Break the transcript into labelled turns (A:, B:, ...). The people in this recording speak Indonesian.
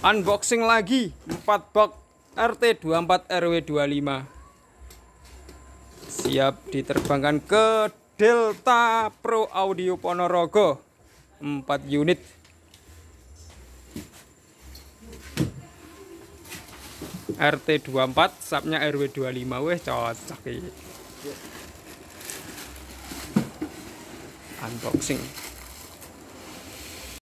A: unboxing lagi 4 box RT24 RW25 siap diterbangkan ke Delta Pro Audio Ponorogo 4 unit RT24 subnya RW25 weh cocok ya.
B: unboxing